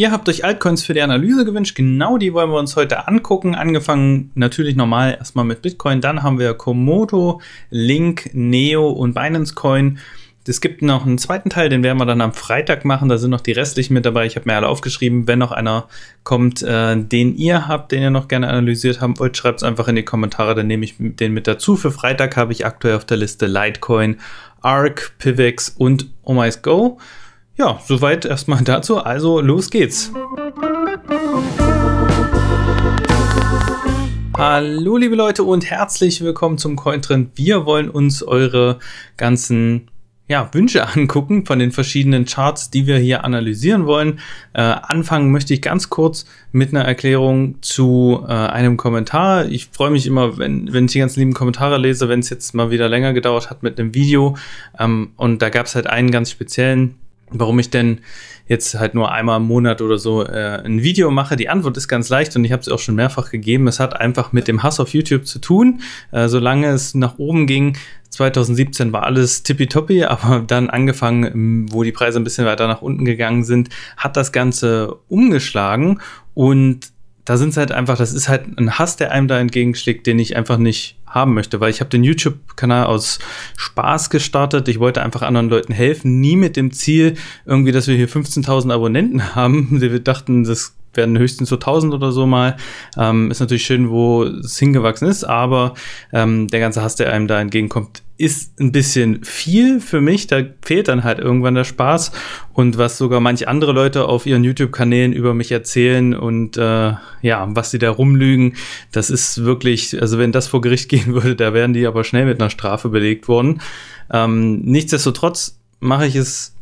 Ihr habt euch Altcoins für die Analyse gewünscht. Genau die wollen wir uns heute angucken. Angefangen natürlich normal erstmal mit Bitcoin. Dann haben wir Komodo, Link, Neo und Binance Coin. Es gibt noch einen zweiten Teil, den werden wir dann am Freitag machen. Da sind noch die restlichen mit dabei. Ich habe mir alle aufgeschrieben. Wenn noch einer kommt, äh, den ihr habt, den ihr noch gerne analysiert haben wollt, schreibt es einfach in die Kommentare. Dann nehme ich den mit dazu. Für Freitag habe ich aktuell auf der Liste Litecoin, ARC, PIVX und Oh My Go. Ja, soweit erstmal dazu. Also los geht's. Hallo liebe Leute und herzlich willkommen zum Cointrend. Wir wollen uns eure ganzen ja, Wünsche angucken von den verschiedenen Charts, die wir hier analysieren wollen. Äh, anfangen möchte ich ganz kurz mit einer Erklärung zu äh, einem Kommentar. Ich freue mich immer, wenn, wenn ich die ganzen lieben Kommentare lese, wenn es jetzt mal wieder länger gedauert hat mit einem Video. Ähm, und da gab es halt einen ganz speziellen, warum ich denn jetzt halt nur einmal im Monat oder so äh, ein Video mache. Die Antwort ist ganz leicht und ich habe es auch schon mehrfach gegeben. Es hat einfach mit dem Hass auf YouTube zu tun. Äh, solange es nach oben ging, 2017 war alles tippitoppi, aber dann angefangen, ähm, wo die Preise ein bisschen weiter nach unten gegangen sind, hat das Ganze umgeschlagen und da sind es halt einfach, das ist halt ein Hass, der einem da entgegenschlägt, den ich einfach nicht haben möchte, weil ich habe den YouTube-Kanal aus Spaß gestartet. Ich wollte einfach anderen Leuten helfen, nie mit dem Ziel irgendwie, dass wir hier 15.000 Abonnenten haben. Wir dachten, das werden höchstens so 1000 oder so mal. Ähm, ist natürlich schön, wo es hingewachsen ist, aber ähm, der ganze Hass, der einem da entgegenkommt, ist ein bisschen viel für mich. Da fehlt dann halt irgendwann der Spaß. Und was sogar manche andere Leute auf ihren YouTube-Kanälen über mich erzählen und äh, ja, was sie da rumlügen, das ist wirklich, also wenn das vor Gericht gehen würde, da wären die aber schnell mit einer Strafe belegt worden. Ähm, nichtsdestotrotz mache ich es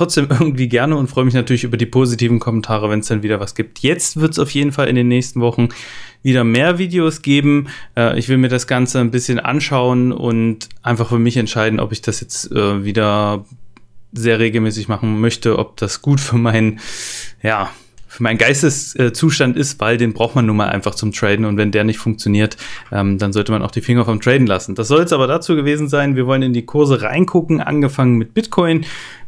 trotzdem irgendwie gerne und freue mich natürlich über die positiven Kommentare, wenn es dann wieder was gibt. Jetzt wird es auf jeden Fall in den nächsten Wochen wieder mehr Videos geben. Äh, ich will mir das Ganze ein bisschen anschauen und einfach für mich entscheiden, ob ich das jetzt äh, wieder sehr regelmäßig machen möchte, ob das gut für meinen, ja, für meinen Geisteszustand ist, weil den braucht man nun mal einfach zum Traden und wenn der nicht funktioniert, ähm, dann sollte man auch die Finger vom Traden lassen. Das soll es aber dazu gewesen sein. Wir wollen in die Kurse reingucken, angefangen mit Bitcoin.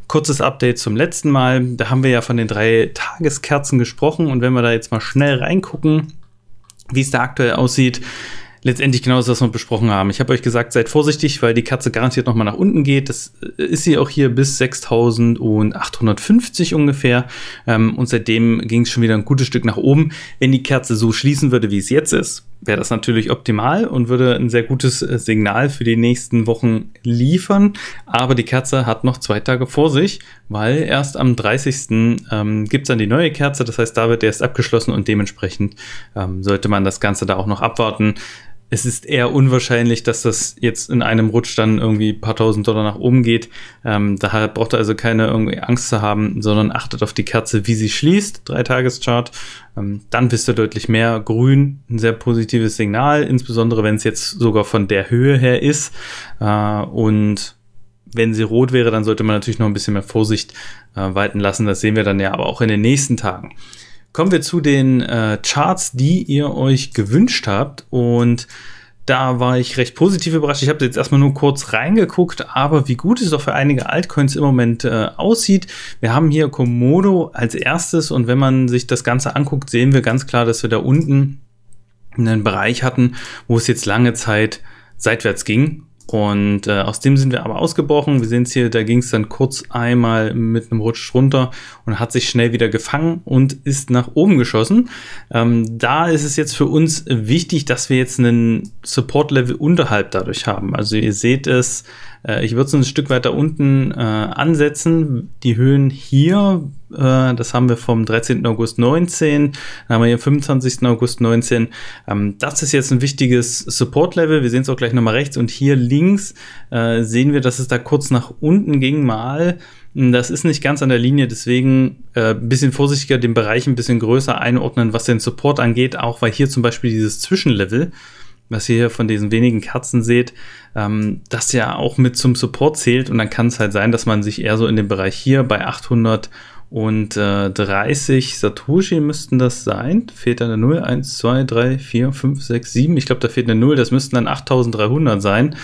Kurzes Update zum letzten Mal. Da haben wir ja von den drei Tageskerzen gesprochen und wenn wir da jetzt mal schnell reingucken, wie es da aktuell aussieht, letztendlich genau das, was wir besprochen haben. Ich habe euch gesagt, seid vorsichtig, weil die Kerze garantiert nochmal nach unten geht. Das äh, ist sie auch hier bis 6850 ungefähr. Ähm, und seitdem ging es schon wieder ein gutes Stück nach oben. Wenn die Kerze so schließen würde, wie es jetzt ist, wäre das natürlich optimal und würde ein sehr gutes äh, Signal für die nächsten Wochen liefern. Aber die Kerze hat noch zwei Tage vor sich, weil erst am 30. Ähm, gibt es dann die neue Kerze. Das heißt, da wird erst abgeschlossen und dementsprechend ähm, sollte man das Ganze da auch noch abwarten es ist eher unwahrscheinlich, dass das jetzt in einem Rutsch dann irgendwie ein paar tausend Dollar nach oben geht. Ähm, daher braucht er also keine irgendwie Angst zu haben, sondern achtet auf die Kerze, wie sie schließt. drei Dreitageschart. Ähm, dann wisst ihr deutlich mehr. Grün, ein sehr positives Signal, insbesondere wenn es jetzt sogar von der Höhe her ist. Äh, und wenn sie rot wäre, dann sollte man natürlich noch ein bisschen mehr Vorsicht äh, walten lassen. Das sehen wir dann ja aber auch in den nächsten Tagen. Kommen wir zu den äh, Charts, die ihr euch gewünscht habt. Und da war ich recht positiv überrascht. Ich habe jetzt erstmal nur kurz reingeguckt, aber wie gut es doch für einige Altcoins im Moment äh, aussieht. Wir haben hier Komodo als erstes und wenn man sich das Ganze anguckt, sehen wir ganz klar, dass wir da unten einen Bereich hatten, wo es jetzt lange Zeit seitwärts ging und äh, aus dem sind wir aber ausgebrochen. Wir sehen es hier, da ging es dann kurz einmal mit einem Rutsch runter und hat sich schnell wieder gefangen und ist nach oben geschossen. Ähm, da ist es jetzt für uns wichtig, dass wir jetzt einen Support-Level unterhalb dadurch haben. Also ihr seht es, äh, ich würde es ein Stück weiter unten äh, ansetzen. Die Höhen hier äh, das haben wir vom 13. August 19. Dann haben wir hier 25. August 19. Ähm, das ist jetzt ein wichtiges Support-Level. Wir sehen es auch gleich nochmal rechts. Und hier links äh, sehen wir, dass es da kurz nach unten ging mal. Hm, das ist nicht ganz an der Linie, deswegen ein äh, bisschen vorsichtiger den Bereich ein bisschen größer einordnen, was den Support angeht, auch weil hier zum Beispiel dieses Zwischenlevel was ihr hier von diesen wenigen Kerzen seht, ähm, das ja auch mit zum Support zählt. Und dann kann es halt sein, dass man sich eher so in dem Bereich hier bei 800 und äh, 30 Satoshi müssten das sein. Fehlt eine 0, 1, 2, 3, 4, 5, 6, 7. Ich glaube, da fehlt eine 0. Das müssten dann 8300 sein.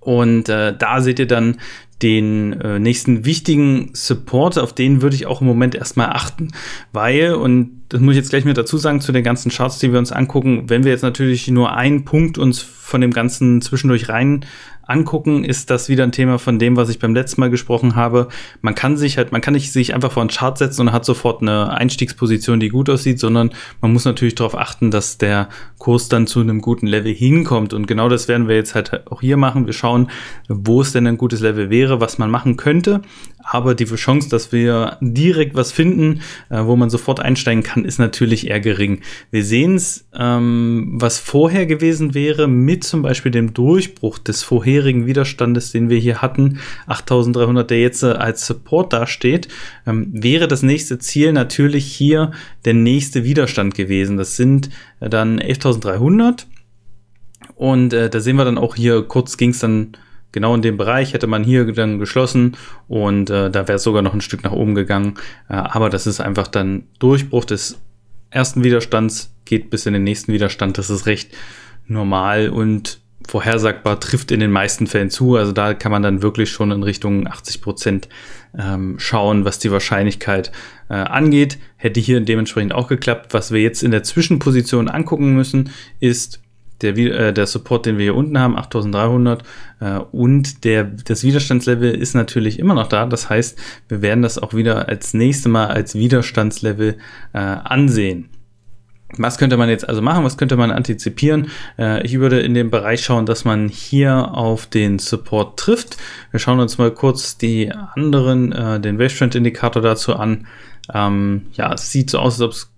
Und äh, da seht ihr dann den äh, nächsten wichtigen Support. Auf den würde ich auch im Moment erstmal achten. Weil, und das muss ich jetzt gleich mit dazu sagen, zu den ganzen Charts, die wir uns angucken, wenn wir jetzt natürlich nur einen Punkt uns von dem Ganzen zwischendurch rein angucken, ist das wieder ein Thema von dem, was ich beim letzten Mal gesprochen habe. Man kann sich halt, man kann nicht sich einfach vor einen Chart setzen und hat sofort eine Einstiegsposition, die gut aussieht, sondern man muss natürlich darauf achten, dass der Kurs dann zu einem guten Level hinkommt. Und genau das werden wir jetzt halt auch hier machen. Wir schauen, wo es denn ein gutes Level wäre, was man machen könnte. Aber die Chance, dass wir direkt was finden, äh, wo man sofort einsteigen kann, ist natürlich eher gering. Wir sehen es, ähm, was vorher gewesen wäre mit zum Beispiel dem Durchbruch des vorherigen vorherigen Widerstandes, den wir hier hatten, 8300, der jetzt äh, als Support dasteht, ähm, wäre das nächste Ziel natürlich hier der nächste Widerstand gewesen. Das sind äh, dann 11.300 und äh, da sehen wir dann auch hier, kurz ging es dann genau in dem Bereich hätte man hier dann geschlossen und äh, da wäre es sogar noch ein Stück nach oben gegangen. Äh, aber das ist einfach dann Durchbruch des ersten Widerstands, geht bis in den nächsten Widerstand. Das ist recht normal und vorhersagbar, trifft in den meisten Fällen zu. Also da kann man dann wirklich schon in Richtung 80 Prozent ähm, schauen, was die Wahrscheinlichkeit äh, angeht. Hätte hier dementsprechend auch geklappt. Was wir jetzt in der Zwischenposition angucken müssen, ist der, äh, der Support, den wir hier unten haben, 8300 äh, und der, das Widerstandslevel ist natürlich immer noch da. Das heißt, wir werden das auch wieder als nächstes Mal als Widerstandslevel äh, ansehen. Was könnte man jetzt also machen? Was könnte man antizipieren? Äh, ich würde in dem Bereich schauen, dass man hier auf den Support trifft. Wir schauen uns mal kurz die anderen, äh, den Wavetrend-Indikator dazu an. Ähm, ja, es sieht so aus, als ob es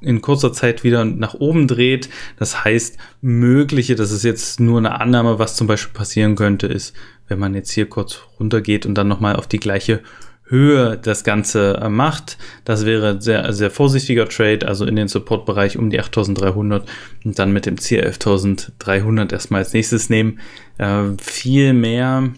in kurzer Zeit wieder nach oben dreht. Das heißt, mögliche, das ist jetzt nur eine Annahme, was zum Beispiel passieren könnte, ist, wenn man jetzt hier kurz runtergeht und dann nochmal auf die gleiche Höhe das Ganze äh, macht. Das wäre sehr, sehr vorsichtiger Trade, also in den Supportbereich um die 8300 und dann mit dem Ziel 11300 erstmal als nächstes nehmen. Äh, viel mehr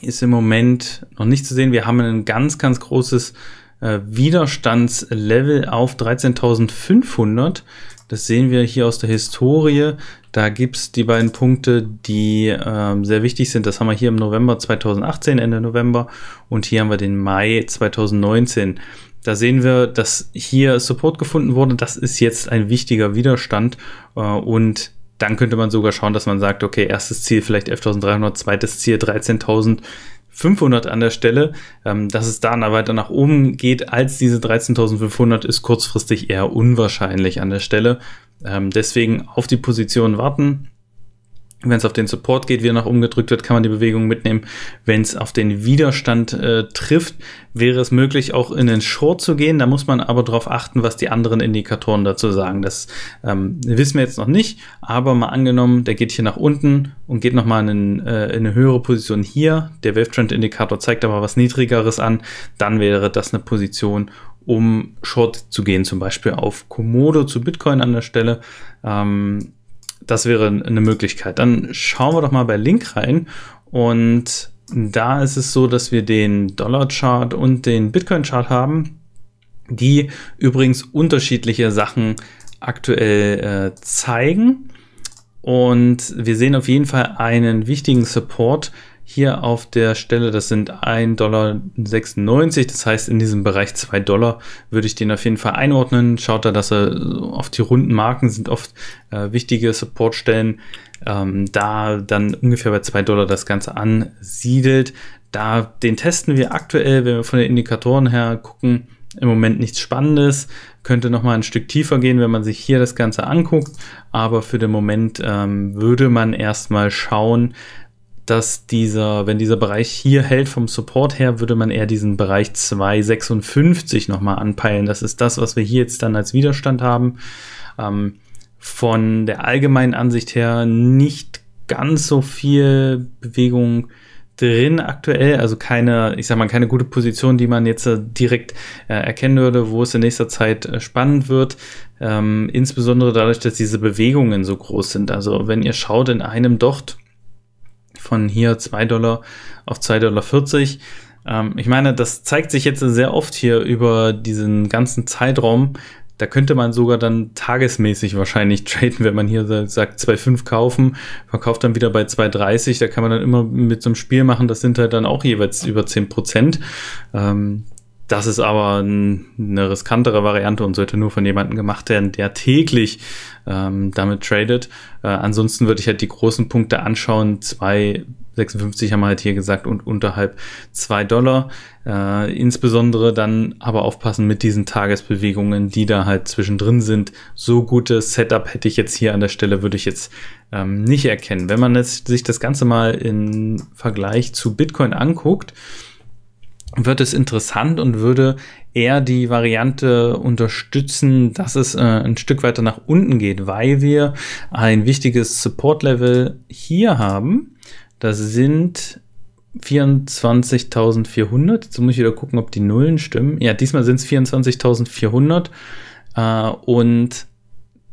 ist im Moment noch nicht zu sehen. Wir haben ein ganz, ganz großes äh, Widerstandslevel auf 13500. Das sehen wir hier aus der Historie. Da gibt es die beiden Punkte, die ähm, sehr wichtig sind. Das haben wir hier im November 2018, Ende November, und hier haben wir den Mai 2019. Da sehen wir, dass hier Support gefunden wurde. Das ist jetzt ein wichtiger Widerstand äh, und dann könnte man sogar schauen, dass man sagt, okay, erstes Ziel vielleicht 11.300, zweites Ziel 13.000. 500 an der Stelle, ähm, dass es da weiter nach oben geht als diese 13.500 ist kurzfristig eher unwahrscheinlich an der Stelle. Ähm, deswegen auf die Position warten. Wenn es auf den Support geht, wieder nach oben gedrückt wird, kann man die Bewegung mitnehmen. Wenn es auf den Widerstand äh, trifft, wäre es möglich, auch in den Short zu gehen. Da muss man aber darauf achten, was die anderen Indikatoren dazu sagen. Das ähm, wissen wir jetzt noch nicht, aber mal angenommen, der geht hier nach unten und geht nochmal in, äh, in eine höhere Position hier. Der Wave Trend Indikator zeigt aber was Niedrigeres an. Dann wäre das eine Position, um Short zu gehen, zum Beispiel auf Komodo zu Bitcoin an der Stelle. Ähm, das wäre eine Möglichkeit. Dann schauen wir doch mal bei Link rein und da ist es so, dass wir den Dollar-Chart und den Bitcoin-Chart haben, die übrigens unterschiedliche Sachen aktuell äh, zeigen. Und wir sehen auf jeden Fall einen wichtigen Support, hier auf der Stelle, das sind 1,96 Dollar, das heißt in diesem Bereich 2 Dollar würde ich den auf jeden Fall einordnen. Schaut da, dass er auf die runden Marken sind oft äh, wichtige Supportstellen, ähm, da dann ungefähr bei 2 Dollar das Ganze ansiedelt. Da den testen wir aktuell, wenn wir von den Indikatoren her gucken, im Moment nichts Spannendes. Könnte noch mal ein Stück tiefer gehen, wenn man sich hier das Ganze anguckt. Aber für den Moment ähm, würde man erstmal schauen, dass dieser, wenn dieser Bereich hier hält vom Support her, würde man eher diesen Bereich 256 nochmal anpeilen. Das ist das, was wir hier jetzt dann als Widerstand haben. Ähm, von der allgemeinen Ansicht her nicht ganz so viel Bewegung drin aktuell, also keine, ich sag mal, keine gute Position, die man jetzt äh, direkt äh, erkennen würde, wo es in nächster Zeit äh, spannend wird. Ähm, insbesondere dadurch, dass diese Bewegungen so groß sind. Also wenn ihr schaut, in einem Docht von hier 2 Dollar auf 2,40 Dollar. Ähm, ich meine, das zeigt sich jetzt sehr oft hier über diesen ganzen Zeitraum. Da könnte man sogar dann tagesmäßig wahrscheinlich traden, wenn man hier sagt 2,5 kaufen, verkauft dann wieder bei 2,30. Da kann man dann immer mit so einem Spiel machen. Das sind halt dann auch jeweils über 10 Prozent. Ähm, das ist aber eine riskantere Variante und sollte nur von jemandem gemacht werden, der täglich ähm, damit tradet. Äh, ansonsten würde ich halt die großen Punkte anschauen. 2,56 haben wir halt hier gesagt und unterhalb 2 Dollar. Äh, insbesondere dann aber aufpassen mit diesen Tagesbewegungen, die da halt zwischendrin sind. So gutes Setup hätte ich jetzt hier an der Stelle, würde ich jetzt ähm, nicht erkennen. Wenn man jetzt sich das Ganze mal im Vergleich zu Bitcoin anguckt, wird es interessant und würde eher die Variante unterstützen, dass es äh, ein Stück weiter nach unten geht, weil wir ein wichtiges Support-Level hier haben. Das sind 24.400. Jetzt muss ich wieder gucken, ob die Nullen stimmen. Ja, diesmal sind es 24.400. Äh, und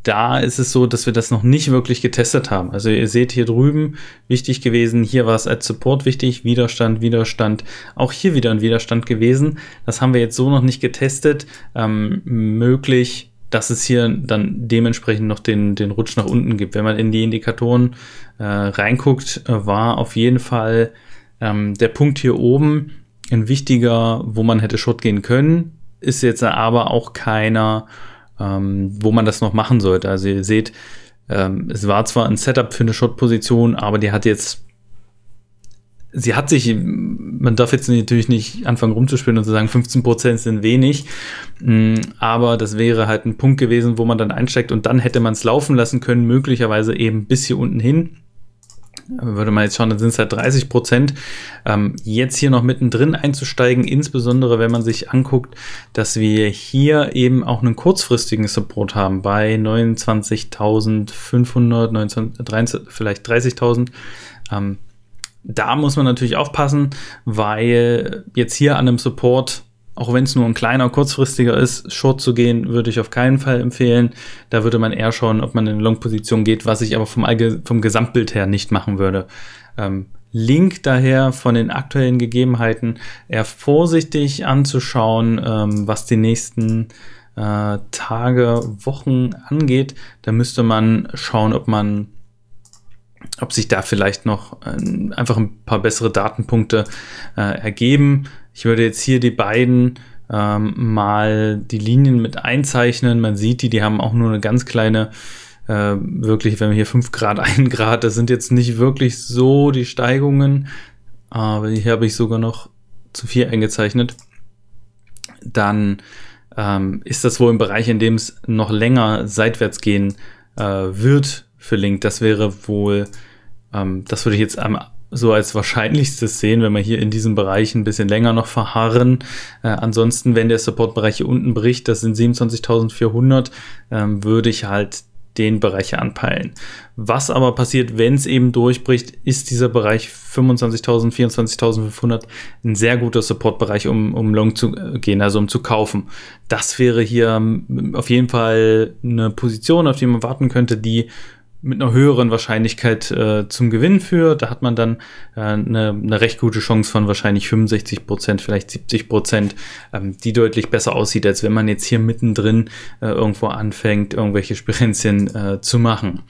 da ist es so, dass wir das noch nicht wirklich getestet haben. Also ihr seht hier drüben wichtig gewesen, hier war es als Support wichtig, Widerstand, Widerstand, auch hier wieder ein Widerstand gewesen. Das haben wir jetzt so noch nicht getestet. Ähm, möglich, dass es hier dann dementsprechend noch den, den Rutsch nach unten gibt. Wenn man in die Indikatoren äh, reinguckt, war auf jeden Fall ähm, der Punkt hier oben ein wichtiger, wo man hätte Short gehen können. Ist jetzt aber auch keiner, ähm, wo man das noch machen sollte. Also ihr seht, ähm, es war zwar ein Setup für eine Shot-Position, aber die hat jetzt, sie hat sich, man darf jetzt natürlich nicht anfangen rumzuspielen und zu sagen, 15% sind wenig, mh, mm, aber das wäre halt ein Punkt gewesen, wo man dann einsteigt und dann hätte man es laufen lassen können, möglicherweise eben bis hier unten hin würde man jetzt schauen, dann sind es halt 30 Prozent. Ähm, jetzt hier noch mittendrin einzusteigen, insbesondere wenn man sich anguckt, dass wir hier eben auch einen kurzfristigen Support haben bei 29.500, 29, vielleicht 30.000. Ähm, da muss man natürlich aufpassen, weil jetzt hier an einem Support auch wenn es nur ein kleiner, kurzfristiger ist, Short zu gehen, würde ich auf keinen Fall empfehlen. Da würde man eher schauen, ob man in eine Long-Position geht, was ich aber vom, Allge vom Gesamtbild her nicht machen würde. Ähm, Link daher von den aktuellen Gegebenheiten eher vorsichtig anzuschauen, ähm, was die nächsten äh, Tage, Wochen angeht. Da müsste man schauen, ob man ob sich da vielleicht noch äh, einfach ein paar bessere Datenpunkte äh, ergeben. Ich würde jetzt hier die beiden ähm, mal die Linien mit einzeichnen. Man sieht die, die haben auch nur eine ganz kleine, äh, wirklich, wenn wir hier 5 Grad, 1 Grad, das sind jetzt nicht wirklich so die Steigungen. Aber hier habe ich sogar noch zu viel eingezeichnet. Dann ähm, ist das wohl im Bereich, in dem es noch länger seitwärts gehen äh, wird für Link. Das wäre wohl, ähm, das würde ich jetzt am so als wahrscheinlichstes sehen, wenn wir hier in diesem Bereich ein bisschen länger noch verharren. Äh, ansonsten, wenn der Support-Bereich hier unten bricht, das sind 27.400, ähm, würde ich halt den Bereich anpeilen. Was aber passiert, wenn es eben durchbricht, ist dieser Bereich 25.000, 24.500 ein sehr guter Supportbereich, um, um Long zu äh, gehen, also um zu kaufen. Das wäre hier ähm, auf jeden Fall eine Position, auf die man warten könnte, die mit einer höheren Wahrscheinlichkeit äh, zum Gewinn führt. Da hat man dann äh, eine, eine recht gute Chance von wahrscheinlich 65 Prozent, vielleicht 70 Prozent, ähm, die deutlich besser aussieht, als wenn man jetzt hier mittendrin äh, irgendwo anfängt, irgendwelche Sprenzchen äh, zu machen.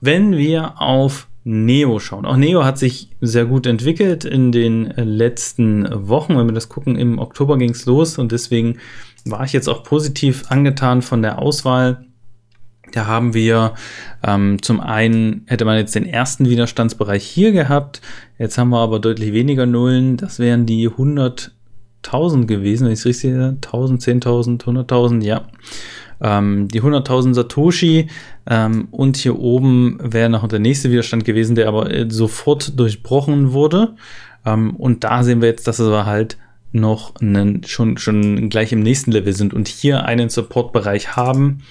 Wenn wir auf Neo schauen. Auch Neo hat sich sehr gut entwickelt in den äh, letzten Wochen. Wenn wir das gucken, im Oktober ging es los und deswegen war ich jetzt auch positiv angetan von der Auswahl da haben wir ähm, zum einen hätte man jetzt den ersten Widerstandsbereich hier gehabt. Jetzt haben wir aber deutlich weniger Nullen. Das wären die 100.000 gewesen, wenn ich es richtig sehe. 1.000, 10.000, 100.000, ja. Ähm, die 100.000 Satoshi ähm, und hier oben wäre noch der nächste Widerstand gewesen, der aber äh, sofort durchbrochen wurde. Ähm, und da sehen wir jetzt, dass es aber halt noch einen, schon, schon gleich im nächsten Level sind und hier einen Supportbereich haben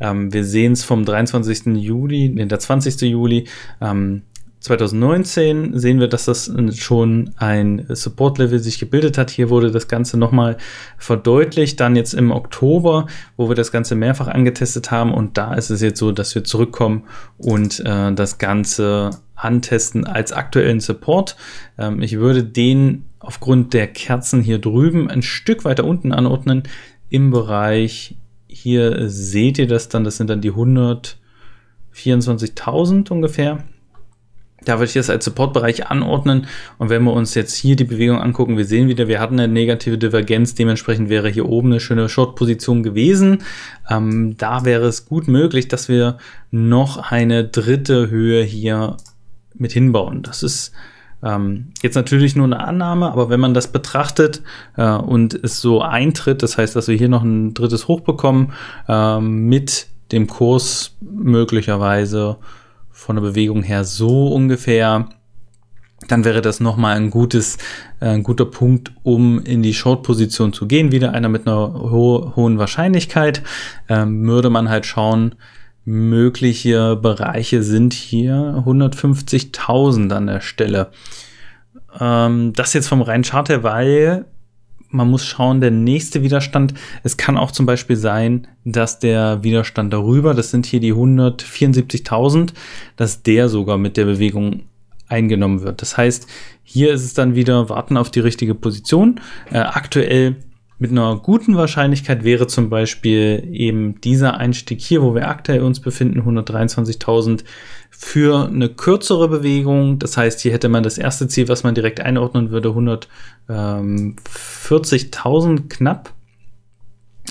ähm, wir sehen es vom 23. Juli, nee, der 20. Juli. Ähm, 2019 sehen wir, dass das schon ein Support-Level sich gebildet hat. Hier wurde das Ganze nochmal verdeutlicht. Dann jetzt im Oktober, wo wir das Ganze mehrfach angetestet haben. Und da ist es jetzt so, dass wir zurückkommen und äh, das Ganze antesten als aktuellen Support. Ähm, ich würde den aufgrund der Kerzen hier drüben ein Stück weiter unten anordnen im Bereich hier äh, seht ihr das dann, das sind dann die 124.000 ungefähr. Da würde ich das als Supportbereich anordnen. Und wenn wir uns jetzt hier die Bewegung angucken, wir sehen wieder, wir hatten eine negative Divergenz. Dementsprechend wäre hier oben eine schöne Short-Position gewesen. Ähm, da wäre es gut möglich, dass wir noch eine dritte Höhe hier mit hinbauen. Das ist ähm, jetzt natürlich nur eine Annahme, aber wenn man das betrachtet äh, und es so eintritt, das heißt, dass wir hier noch ein drittes Hoch bekommen, äh, mit dem Kurs möglicherweise von der Bewegung her so ungefähr, dann wäre das nochmal ein gutes, äh, ein guter Punkt, um in die Short-Position zu gehen. Wieder einer mit einer ho hohen Wahrscheinlichkeit. Ähm, würde man halt schauen, mögliche Bereiche sind hier 150.000 an der Stelle. Ähm, das jetzt vom reinen Chart her, weil man muss schauen, der nächste Widerstand, es kann auch zum Beispiel sein, dass der Widerstand darüber, das sind hier die 174.000, dass der sogar mit der Bewegung eingenommen wird. Das heißt, hier ist es dann wieder warten auf die richtige Position. Äh, aktuell mit einer guten Wahrscheinlichkeit wäre zum Beispiel eben dieser Einstieg hier, wo wir aktuell uns befinden, 123.000 für eine kürzere Bewegung. Das heißt, hier hätte man das erste Ziel, was man direkt einordnen würde, 140.000 ähm, knapp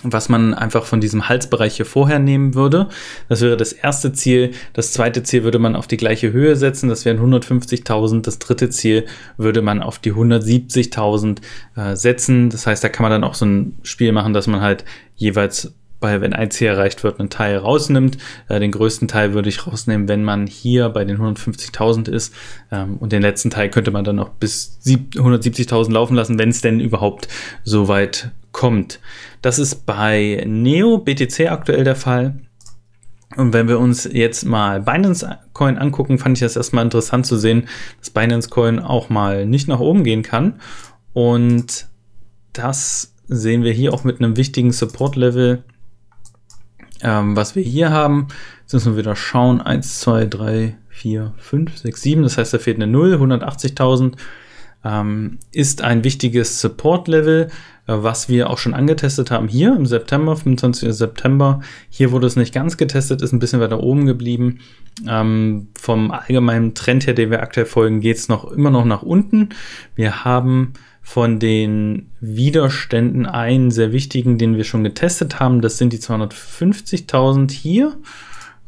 was man einfach von diesem Halsbereich hier vorher nehmen würde. Das wäre das erste Ziel. Das zweite Ziel würde man auf die gleiche Höhe setzen. Das wären 150.000. Das dritte Ziel würde man auf die 170.000 äh, setzen. Das heißt, da kann man dann auch so ein Spiel machen, dass man halt jeweils bei, wenn ein Ziel erreicht wird, einen Teil rausnimmt. Äh, den größten Teil würde ich rausnehmen, wenn man hier bei den 150.000 ist. Ähm, und den letzten Teil könnte man dann noch bis 170.000 laufen lassen, wenn es denn überhaupt so weit kommt. Das ist bei Neo BTC aktuell der Fall. Und wenn wir uns jetzt mal Binance Coin angucken, fand ich das erstmal interessant zu sehen, dass Binance Coin auch mal nicht nach oben gehen kann. Und das sehen wir hier auch mit einem wichtigen Support Level. Ähm, was wir hier haben, jetzt müssen wir wieder schauen, 1, 2, 3, 4, 5, 6, 7, das heißt, da fehlt eine 0, 180.000. Ähm, ist ein wichtiges Support-Level, äh, was wir auch schon angetestet haben hier im September, 25. September. Hier wurde es nicht ganz getestet, ist ein bisschen weiter oben geblieben. Ähm, vom allgemeinen Trend her, den wir aktuell folgen, geht es noch immer noch nach unten. Wir haben von den Widerständen einen sehr wichtigen, den wir schon getestet haben. Das sind die 250.000 hier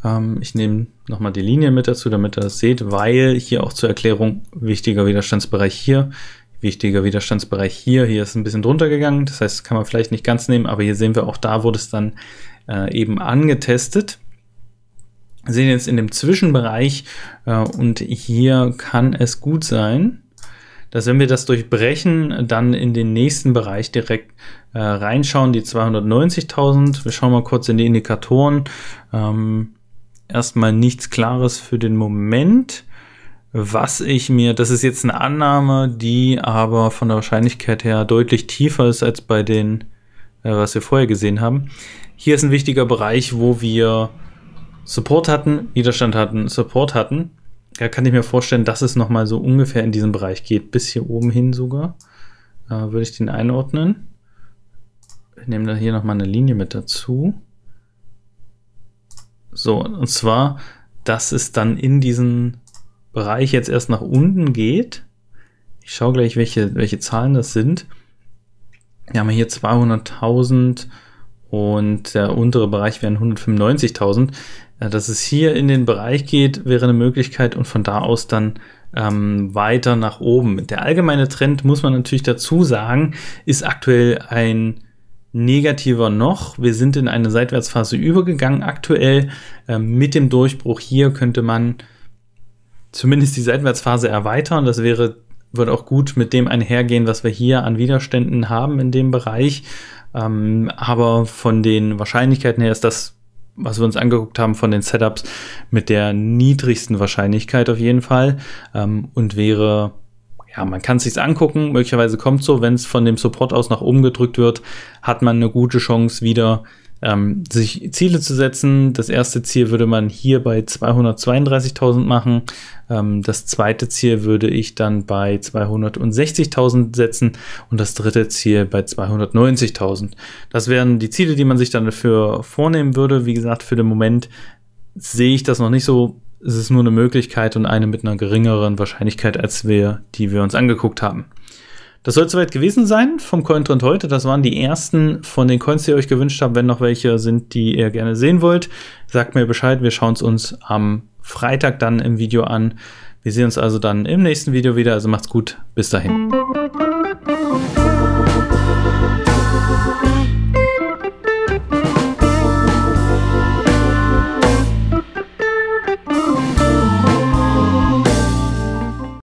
ähm, ich nehme nochmal die Linie mit dazu, damit ihr das seht, weil hier auch zur Erklärung wichtiger Widerstandsbereich hier, wichtiger Widerstandsbereich hier, hier ist ein bisschen drunter gegangen, das heißt, kann man vielleicht nicht ganz nehmen, aber hier sehen wir auch, da wurde es dann äh, eben angetestet. Wir sehen jetzt in dem Zwischenbereich äh, und hier kann es gut sein, dass wenn wir das durchbrechen, dann in den nächsten Bereich direkt äh, reinschauen, die 290.000. Wir schauen mal kurz in die Indikatoren. Ähm, erstmal nichts Klares für den Moment. Was ich mir, das ist jetzt eine Annahme, die aber von der Wahrscheinlichkeit her deutlich tiefer ist als bei den, äh, was wir vorher gesehen haben. Hier ist ein wichtiger Bereich, wo wir Support hatten, Widerstand hatten, Support hatten. Da kann ich mir vorstellen, dass es nochmal so ungefähr in diesem Bereich geht, bis hier oben hin sogar. Äh, würde ich den einordnen. Ich nehme da hier nochmal eine Linie mit dazu. So, und zwar, dass es dann in diesen Bereich jetzt erst nach unten geht. Ich schaue gleich, welche, welche Zahlen das sind. Wir haben hier 200.000 und der untere Bereich wären 195.000. Dass es hier in den Bereich geht, wäre eine Möglichkeit und von da aus dann ähm, weiter nach oben. Der allgemeine Trend, muss man natürlich dazu sagen, ist aktuell ein negativer noch. Wir sind in eine Seitwärtsphase übergegangen aktuell. Ähm, mit dem Durchbruch hier könnte man zumindest die Seitwärtsphase erweitern. Das wäre, wird auch gut mit dem einhergehen, was wir hier an Widerständen haben in dem Bereich. Ähm, aber von den Wahrscheinlichkeiten her ist das, was wir uns angeguckt haben, von den Setups mit der niedrigsten Wahrscheinlichkeit auf jeden Fall ähm, und wäre ja, man kann es sich angucken, möglicherweise kommt so, wenn es von dem Support aus nach oben gedrückt wird, hat man eine gute Chance wieder ähm, sich Ziele zu setzen. Das erste Ziel würde man hier bei 232.000 machen. Ähm, das zweite Ziel würde ich dann bei 260.000 setzen und das dritte Ziel bei 290.000. Das wären die Ziele, die man sich dann dafür vornehmen würde. Wie gesagt, für den Moment sehe ich das noch nicht so es ist nur eine Möglichkeit und eine mit einer geringeren Wahrscheinlichkeit als wir, die wir uns angeguckt haben. Das soll soweit gewesen sein vom Cointrend heute. Das waren die ersten von den Coins, die ihr euch gewünscht habt. Wenn noch welche sind, die ihr gerne sehen wollt, sagt mir Bescheid. Wir schauen es uns am Freitag dann im Video an. Wir sehen uns also dann im nächsten Video wieder. Also macht's gut. Bis dahin.